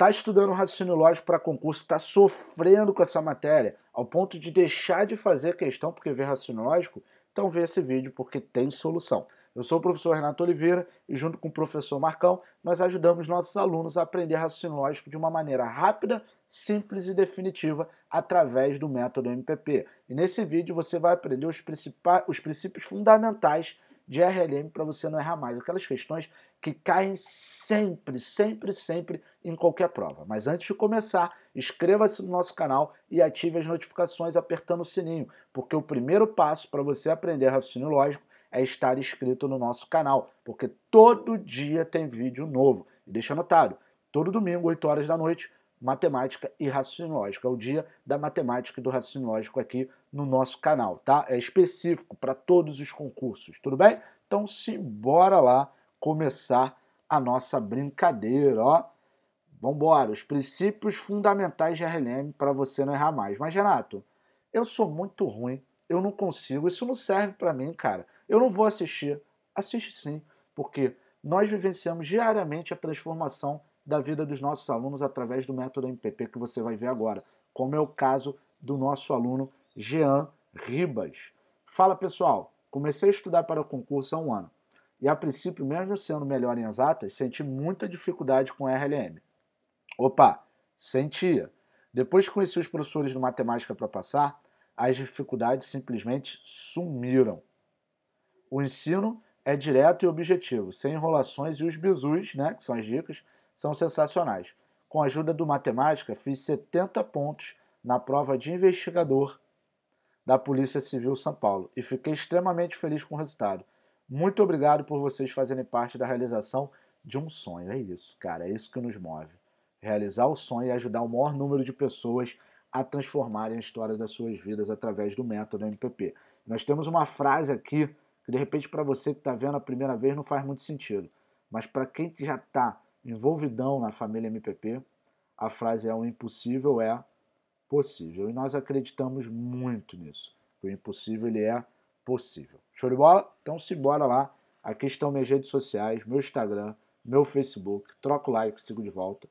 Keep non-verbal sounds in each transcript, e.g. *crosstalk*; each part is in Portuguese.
está estudando raciocínio lógico para concurso, está sofrendo com essa matéria, ao ponto de deixar de fazer questão porque vê raciocínio lógico, então vê esse vídeo porque tem solução. Eu sou o professor Renato Oliveira e junto com o professor Marcão, nós ajudamos nossos alunos a aprender raciocínio lógico de uma maneira rápida, simples e definitiva através do método MPP. E nesse vídeo você vai aprender os, os princípios fundamentais de RLM para você não errar mais. Aquelas questões que caem sempre, sempre, sempre em qualquer prova. Mas antes de começar, inscreva-se no nosso canal e ative as notificações apertando o sininho, porque o primeiro passo para você aprender raciocínio lógico é estar inscrito no nosso canal, porque todo dia tem vídeo novo. E deixa anotado, todo domingo, 8 horas da noite, matemática e raciocínio lógico. É o dia da matemática e do raciocínio lógico aqui no nosso canal, tá? É específico para todos os concursos, tudo bem? Então, se bora lá começar a nossa brincadeira, ó. Vambora, os princípios fundamentais de RLM para você não errar mais. Mas, Renato, eu sou muito ruim, eu não consigo, isso não serve para mim, cara. Eu não vou assistir. Assiste sim, porque nós vivenciamos diariamente a transformação da vida dos nossos alunos através do método MPP que você vai ver agora, como é o caso do nosso aluno Jean Ribas. Fala pessoal, comecei a estudar para o concurso há um ano e a princípio, mesmo sendo melhor em exatas, senti muita dificuldade com RLM. Opa, sentia. Depois que conheci os professores de matemática para passar, as dificuldades simplesmente sumiram. O ensino é direto e objetivo, sem enrolações e os bizus, né, que são as dicas, são sensacionais. Com a ajuda do Matemática, fiz 70 pontos na prova de investigador da Polícia Civil São Paulo e fiquei extremamente feliz com o resultado. Muito obrigado por vocês fazerem parte da realização de um sonho. É isso, cara, é isso que nos move. Realizar o sonho e ajudar o maior número de pessoas a transformarem histórias das suas vidas através do método MPP. Nós temos uma frase aqui que de repente para você que está vendo a primeira vez não faz muito sentido, mas para quem que já está envolvidão na família MPP, a frase é o impossível é possível. E nós acreditamos muito nisso, que o impossível ele é possível. Show de bola? Então se bora lá. Aqui estão minhas redes sociais, meu Instagram, meu Facebook. Troca o like, sigo de volta.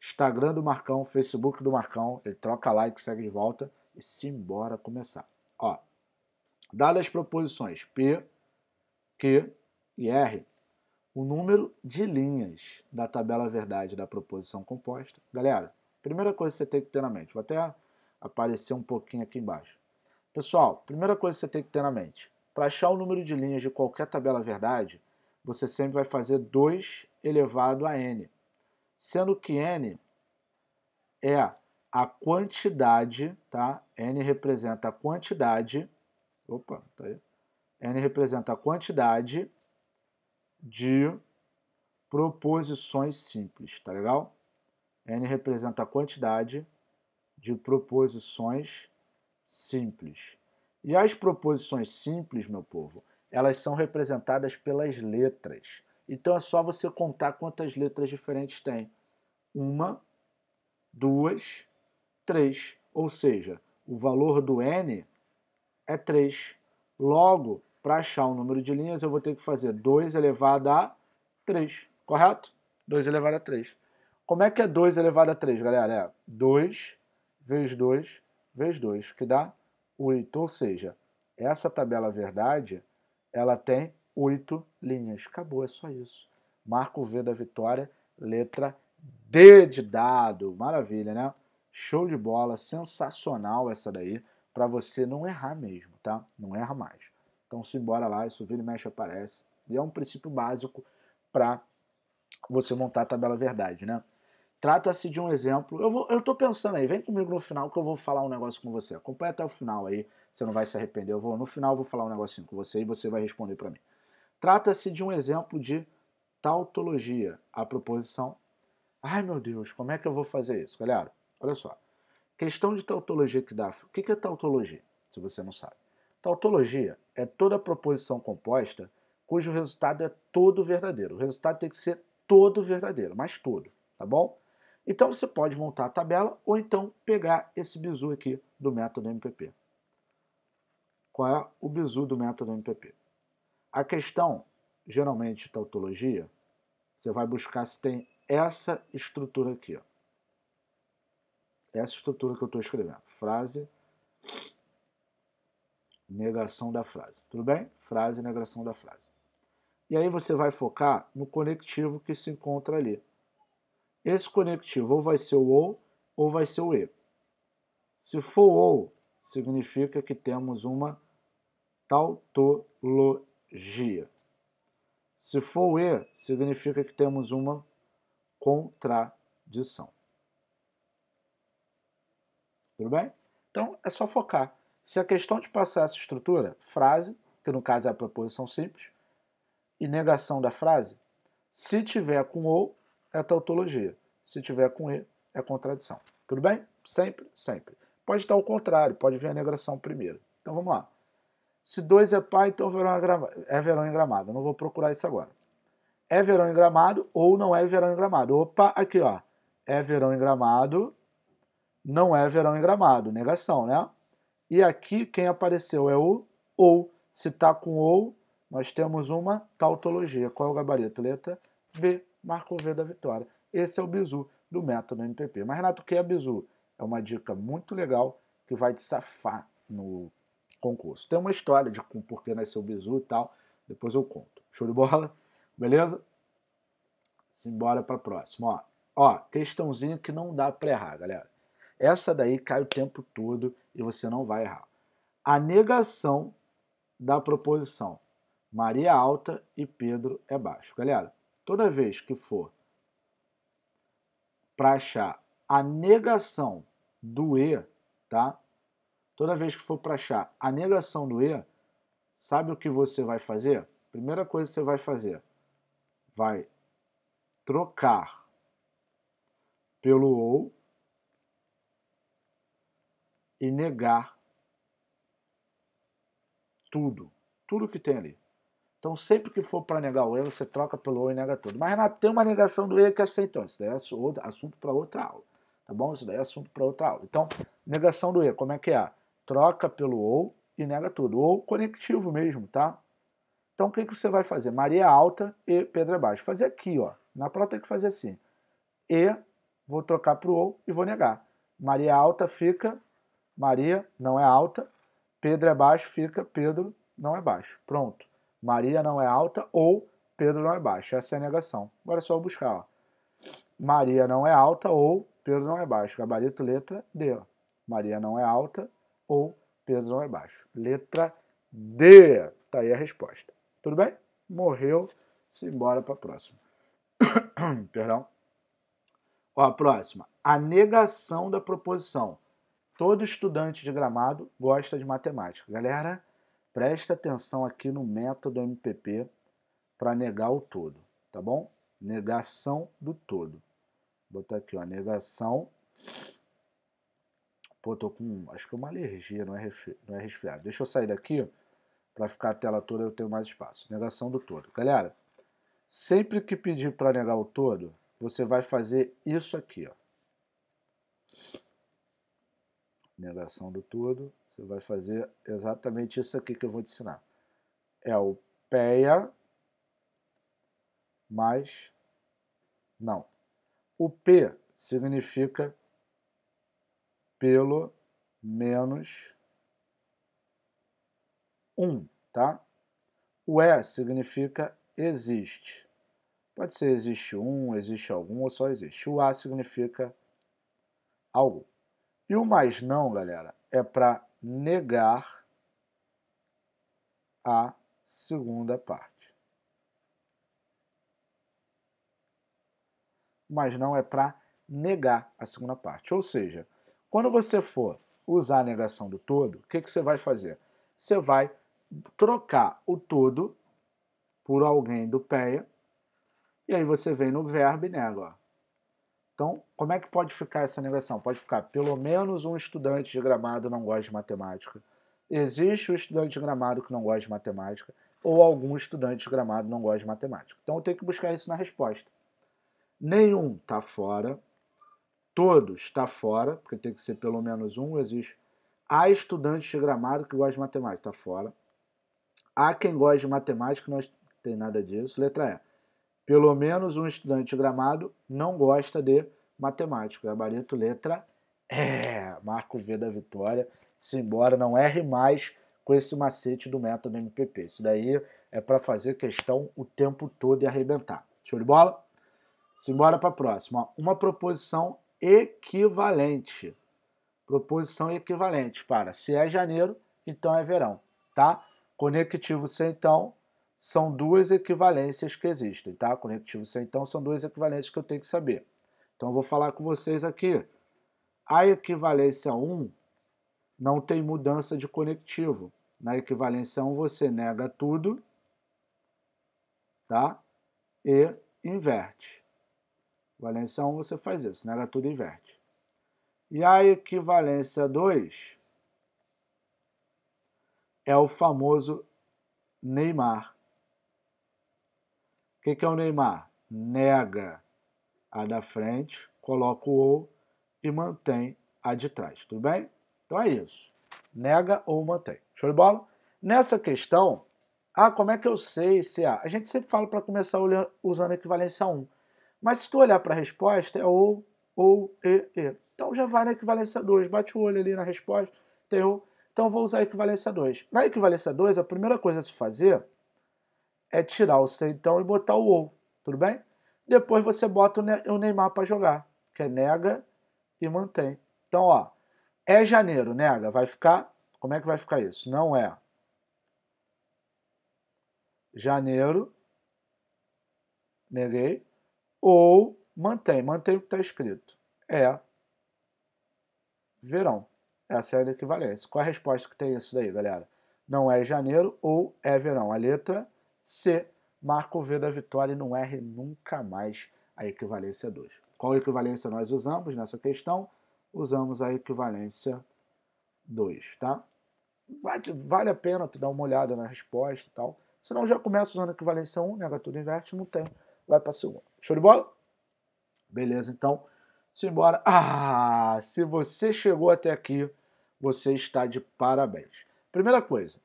Instagram do Marcão, Facebook do Marcão. Ele troca like, segue de volta. E simbora começar. Ó, dadas as proposições P, Q e R, o número de linhas da tabela verdade da proposição composta. Galera, primeira coisa que você tem que ter na mente, vou até aparecer um pouquinho aqui embaixo. Pessoal, primeira coisa que você tem que ter na mente, para achar o número de linhas de qualquer tabela verdade, você sempre vai fazer 2 elevado a n, sendo que n é a quantidade, tá? N representa a quantidade, opa, tá aí. N representa a quantidade de proposições simples, tá legal? N representa a quantidade de proposições simples. E as proposições simples, meu povo, elas são representadas pelas letras. Então é só você contar quantas letras diferentes tem. Uma, duas, três. Ou seja, o valor do n é 3. Logo, para achar o número de linhas, eu vou ter que fazer 2 elevado a 3, correto? 2 elevado a 3. Como é que é 2 elevado a 3, galera? É 2 vezes 2 vezes 2, que dá 8. Ou seja, essa tabela verdade, ela tem 8 linhas. Acabou, é só isso. Marco V da vitória, letra D de dado. Maravilha, né? Show de bola, sensacional essa daí, para você não errar mesmo, tá? Não erra mais. Então, se embora lá, isso vira e mexe aparece. E é um princípio básico para você montar a tabela verdade, né? Trata-se de um exemplo. Eu, vou, eu tô pensando aí, vem comigo no final que eu vou falar um negócio com você. Acompanha até o final aí, você não vai se arrepender. Eu vou, no final eu vou falar um negocinho com você e você vai responder para mim. Trata-se de um exemplo de tautologia. A proposição. Ai meu Deus, como é que eu vou fazer isso? Galera, olha só. Questão de tautologia que dá. O que é tautologia? Se você não sabe. Tautologia é toda proposição composta cujo resultado é todo verdadeiro. O resultado tem que ser todo verdadeiro, mas todo, tá bom? Então você pode montar a tabela ou então pegar esse bizu aqui do método MPP. Qual é o bizu do método MPP? A questão, geralmente tautologia, você vai buscar se tem essa estrutura aqui. Ó. Essa estrutura que eu estou escrevendo. Frase negação da frase. Tudo bem? Frase, negação da frase. E aí você vai focar no conectivo que se encontra ali. Esse conectivo ou vai ser o ou ou vai ser o e. Se for ou, significa que temos uma tautologia. Se for o e, significa que temos uma contradição. Tudo bem? Então é só focar. Se a questão te passar essa estrutura, frase, que no caso é a proposição simples, e negação da frase, se tiver com ou, é tautologia. Se tiver com e, é contradição. Tudo bem? Sempre, sempre. Pode estar ao contrário, pode vir a negação primeiro. Então vamos lá. Se dois é pai, então verão é, é verão em gramado. Eu não vou procurar isso agora. É verão em gramado ou não é verão em gramado? Opa, aqui ó. É verão em gramado, não é verão em gramado. Negação, né? E aqui quem apareceu é o ou. Se está com ou, nós temos uma tautologia. Qual é o gabarito? Letra B. marcou V da vitória. Esse é o bizu do método MPP. Mas, Renato, o que é bizu? É uma dica muito legal que vai te safar no concurso. Tem uma história de por que nasceu o bizu e tal. Depois eu conto. Show de bola? Beleza? Simbora para a próxima. Ó, ó, questãozinha que não dá para errar, galera. Essa daí cai o tempo todo e você não vai errar. A negação da proposição Maria é alta e Pedro é baixo. Galera, toda vez que for para achar a negação do E, tá? Toda vez que for para achar a negação do E, sabe o que você vai fazer? Primeira coisa que você vai fazer, vai trocar pelo ou e negar tudo, tudo que tem ali. Então, sempre que for para negar o e você troca pelo eu e nega tudo. Mas, Renato, tem uma negação do e que aceitou. É Isso daí é assunto para outra aula. Tá bom? Isso daí é assunto para outra aula. Então, negação do e como é que é? Troca pelo ou e nega tudo. Ou conectivo mesmo, tá? Então, o que, que você vai fazer? Maria alta e pedra baixa. Fazer aqui, ó. Na prova tem que fazer assim. E, vou trocar para o ou e vou negar. Maria alta fica Maria não é alta, Pedro é baixo, fica Pedro não é baixo. Pronto. Maria não é alta ou Pedro não é baixo. Essa é a negação. Agora é só buscar. Ó. Maria não é alta ou Pedro não é baixo. Gabarito letra D. Ó. Maria não é alta ou Pedro não é baixo. Letra D. Está aí a resposta. Tudo bem? Morreu. Se para a próxima. *coughs* Perdão. Ó, a próxima. A negação da proposição Todo estudante de gramado gosta de matemática. Galera, presta atenção aqui no método MPP para negar o todo, tá bom? Negação do todo. Vou botar aqui, ó, negação. Pô, tô com, acho que é uma alergia, não é, não é resfriado. Deixa eu sair daqui, para ficar a tela toda eu tenho mais espaço. Negação do todo. Galera, sempre que pedir para negar o todo, você vai fazer isso aqui, ó. negação do tudo, você vai fazer exatamente isso aqui que eu vou te ensinar. É o PEA mais não. O P significa pelo menos 1, um, tá? O E significa existe. Pode ser existe um, existe algum ou só existe. O A significa algo. E o mais não, galera, é para negar a segunda parte. Mas não é para negar a segunda parte. Ou seja, quando você for usar a negação do todo, o que, que você vai fazer? Você vai trocar o todo por alguém do PEA, e aí você vem no verbo e nega. Ó. Então, como é que pode ficar essa negação? Pode ficar pelo menos um estudante de gramado não gosta de matemática. Existe um estudante de gramado que não gosta de matemática, ou algum estudante de gramado não gosta de matemática. Então, eu tenho que buscar isso na resposta. Nenhum está fora, todos está fora, porque tem que ser pelo menos um, existe. Há estudantes de gramado que gosta de matemática, está fora. Há quem gosta de matemática, não tem nada disso. Letra E pelo menos um estudante gramado não gosta de matemática. Gabarito letra é, marco V da vitória. Simbora, não erre mais com esse macete do método MPP. Isso daí é para fazer questão o tempo todo e arrebentar. Show de bola? Simbora para a próxima. Uma proposição equivalente. Proposição equivalente para se é janeiro, então é verão, tá? Conectivo se então são duas equivalências que existem, tá? Conectivo sem então são duas equivalências que eu tenho que saber. Então eu vou falar com vocês aqui. A equivalência 1 não tem mudança de conectivo. Na equivalência 1 você nega tudo, tá? E inverte. Valência 1 você faz isso, nega tudo e inverte. E a equivalência 2 é o famoso Neymar que, que é o Neymar? Nega a da frente, coloca o ou e mantém a de trás, tudo bem? Então é isso. Nega ou mantém. Show de bola? Nessa questão, ah, como é que eu sei se A? A gente sempre fala para começar usando a equivalência 1. Mas se tu olhar para a resposta, é ou, ou, e, e. Então já vai na equivalência 2. Bate o olho ali na resposta, tem ou. Então vou usar a equivalência 2. Na equivalência 2, a primeira coisa a se fazer é tirar o então e botar o Ou, tudo bem? Depois você bota o Neymar para jogar, que é nega e mantém. Então, ó, é janeiro, nega, vai ficar, como é que vai ficar isso? Não é janeiro, neguei, ou mantém, mantém o que está escrito. É verão. Essa é a equivalência. Qual a resposta que tem isso daí, galera? Não é janeiro ou é verão. A letra C. Marco o V da vitória e não erre nunca mais a equivalência 2. Qual equivalência nós usamos nessa questão? Usamos a equivalência 2, tá? Vale a pena tu dar uma olhada na resposta e tal. Senão já começa usando a equivalência 1, um, nega né? tudo inverte, não tem. Vai para a segunda. Show de bola? Beleza, então. Simbora. Ah, se você chegou até aqui, você está de parabéns. Primeira coisa,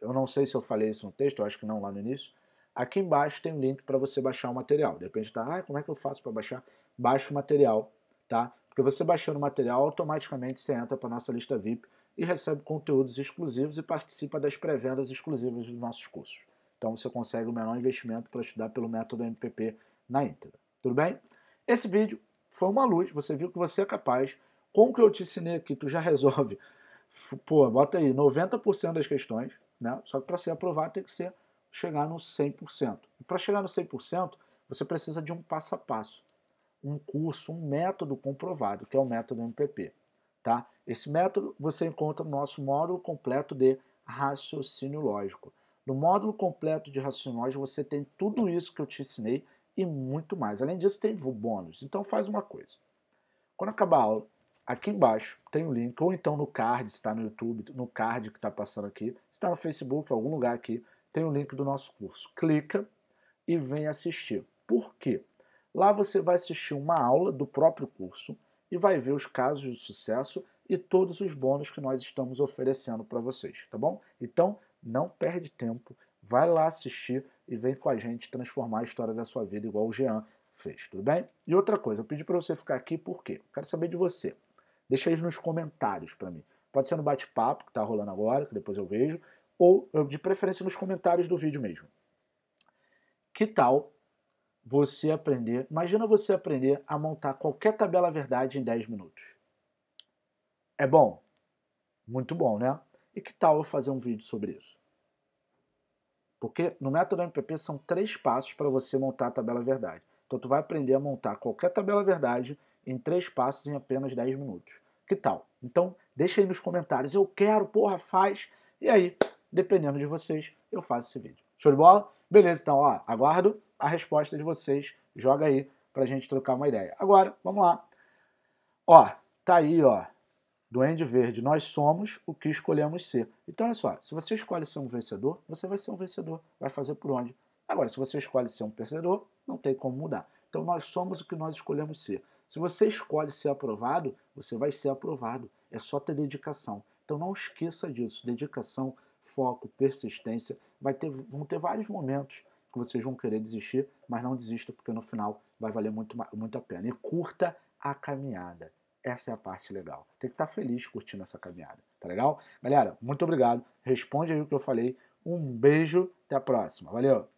eu não sei se eu falei isso no texto, eu acho que não lá no início. Aqui embaixo tem um link para você baixar o material. Depende tá? ah, como é que eu faço para baixar? Baixa o material, tá? Porque você baixando o material, automaticamente você entra para nossa lista VIP e recebe conteúdos exclusivos e participa das pré-vendas exclusivas dos nossos cursos. Então você consegue o menor investimento para estudar pelo método MPP na íntegra. Tudo bem? Esse vídeo foi uma luz, você viu que você é capaz. Com o que eu te ensinei aqui, tu já *laughs* resolve. Pô, bota aí, 90% das questões né? Só que para ser aprovado tem que ser chegar no 100%. E para chegar no 100%, você precisa de um passo a passo, um curso, um método comprovado, que é o método MPP. Tá? Esse método você encontra no nosso módulo completo de raciocínio lógico. No módulo completo de raciocínio lógico, você tem tudo isso que eu te ensinei e muito mais. Além disso, tem bônus. Então faz uma coisa. Quando acabar a aula, Aqui embaixo tem o um link, ou então no card, está no YouTube, no card que está passando aqui, está no Facebook, em algum lugar aqui, tem o um link do nosso curso. Clica e vem assistir. Por quê? Lá você vai assistir uma aula do próprio curso e vai ver os casos de sucesso e todos os bônus que nós estamos oferecendo para vocês, tá bom? Então, não perde tempo, vai lá assistir e vem com a gente transformar a história da sua vida igual o Jean fez, tudo bem? E outra coisa, eu pedi para você ficar aqui porque eu quero saber de você. Deixa aí nos comentários para mim. Pode ser no bate-papo que está rolando agora, que depois eu vejo, ou de preferência nos comentários do vídeo mesmo. Que tal você aprender? Imagina você aprender a montar qualquer tabela verdade em 10 minutos. É bom? Muito bom, né? E que tal eu fazer um vídeo sobre isso? Porque no método MPP são três passos para você montar a tabela verdade. Então tu vai aprender a montar qualquer tabela verdade em três passos em apenas 10 minutos. Que tal? Então deixa aí nos comentários, eu quero, porra, faz. E aí, dependendo de vocês, eu faço esse vídeo. Show de bola? Beleza, então, ó, aguardo a resposta de vocês. Joga aí pra gente trocar uma ideia. Agora, vamos lá. Ó, tá aí, ó. Duende Verde, nós somos o que escolhemos ser. Então, olha só, se você escolhe ser um vencedor, você vai ser um vencedor, vai fazer por onde. Agora, se você escolhe ser um perdedor, não tem como mudar. Então nós somos o que nós escolhemos ser. Se você escolhe ser aprovado, você vai ser aprovado. É só ter dedicação. Então não esqueça disso. Dedicação, foco, persistência. Vai ter, vão ter vários momentos que vocês vão querer desistir, mas não desista, porque no final vai valer muito, muito a pena. E curta a caminhada. Essa é a parte legal. Tem que estar feliz curtindo essa caminhada. Tá legal? Galera, muito obrigado. Responde aí o que eu falei. Um beijo. Até a próxima. Valeu!